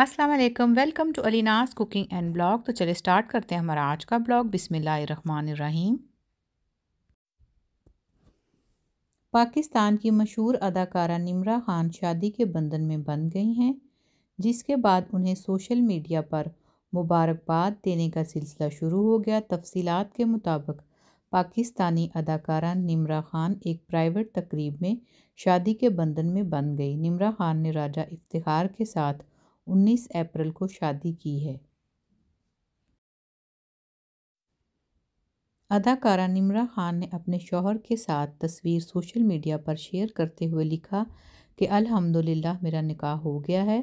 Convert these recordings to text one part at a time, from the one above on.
अस्सलाम वालेकुम welcome to Alina's cooking and blog तो चले स्टार्ट करते हैं हमारा आज का ब्लॉग बिसमीम पाकिस्तान की मशहूर अदाकारा निमरा खान शादी के बंधन में बन गई हैं जिसके बाद उन्हें सोशल मीडिया पर मुबारकबाद देने का सिलसिला शुरू हो गया तफसीलात के मुताबिक पाकिस्तानी अदाकारा निमरा खान एक प्राइवेट तकरीब में शादी के बंधन में बन गई निमरा खान ने राजा इफ्तार के साथ उन्नीस अप्रैल को शादी की है अदाकारा निमरा खान ने अपने शोहर के साथ तस्वीर सोशल मीडिया पर शेयर करते हुए लिखा कि अल्हम्दुलिल्लाह मेरा निकाह हो गया है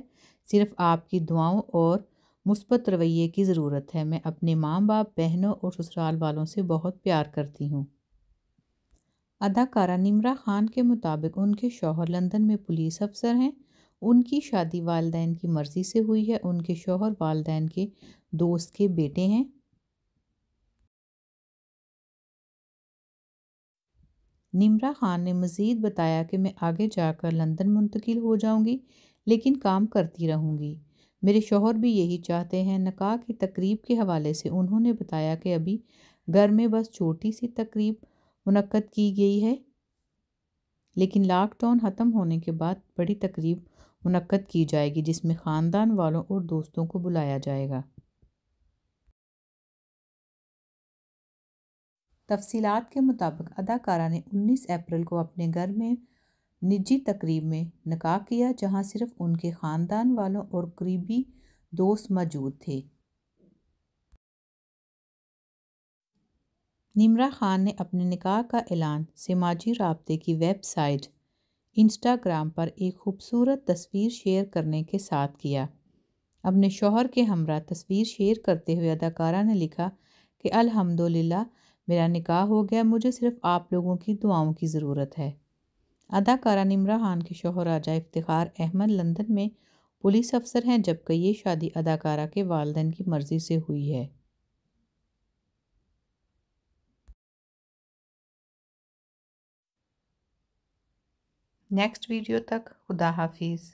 सिर्फ आपकी दुआओं और मुस्बत रवैये की ज़रूरत है मैं अपने माँ बाप बहनों और ससुराल वालों से बहुत प्यार करती हूँ अदाकारा निमरा खान के मुताबिक उनके शोहर लंदन में पुलिस अफसर हैं उनकी शादी वालदेन की मर्ज़ी से हुई है उनके शोहर वालदेन के दोस्त के बेटे हैं निमरा खान ने मज़ीद बताया कि मैं आगे जाकर लंदन मुंतकिल हो जाऊंगी लेकिन काम करती रहूंगी मेरे शोहर भी यही चाहते हैं नकाह की तकरीब के हवाले से उन्होंने बताया कि अभी घर में बस छोटी सी तकरीब मुनद की गई है लेकिन लॉकडाउन ख़त्म होने के बाद बड़ी तकरीब मुनद की जाएगी जिसमें ख़ानदान वालों और दोस्तों को बुलाया जाएगा तफसीत के मुताबिक अदाकारा ने 19 अप्रैल को अपने घर में निजी तकरीब में निका किया जहां सिर्फ उनके ख़ानदान वालों और करीबी दोस्त मौजूद थे निमरा खान ने अपने निकाह का ऐलान समाजी रबते की वेबसाइट इंस्टाग्राम पर एक खूबसूरत तस्वीर शेयर करने के साथ किया अपने शोहर के हमरा तस्वीर शेयर करते हुए अदाकारा ने लिखा कि अल्हम्दुलिल्लाह मेरा निकाह हो गया मुझे सिर्फ आप लोगों की दुआओं की ज़रूरत है अदाकारा निमरा खान के शोहर राजा इफ्तार अहमद लंदन में पुलिस अफसर हैं जबकि ये शादी अदाकारा के वालदेन की मर्ज़ी से हुई है next video tak khuda hafiz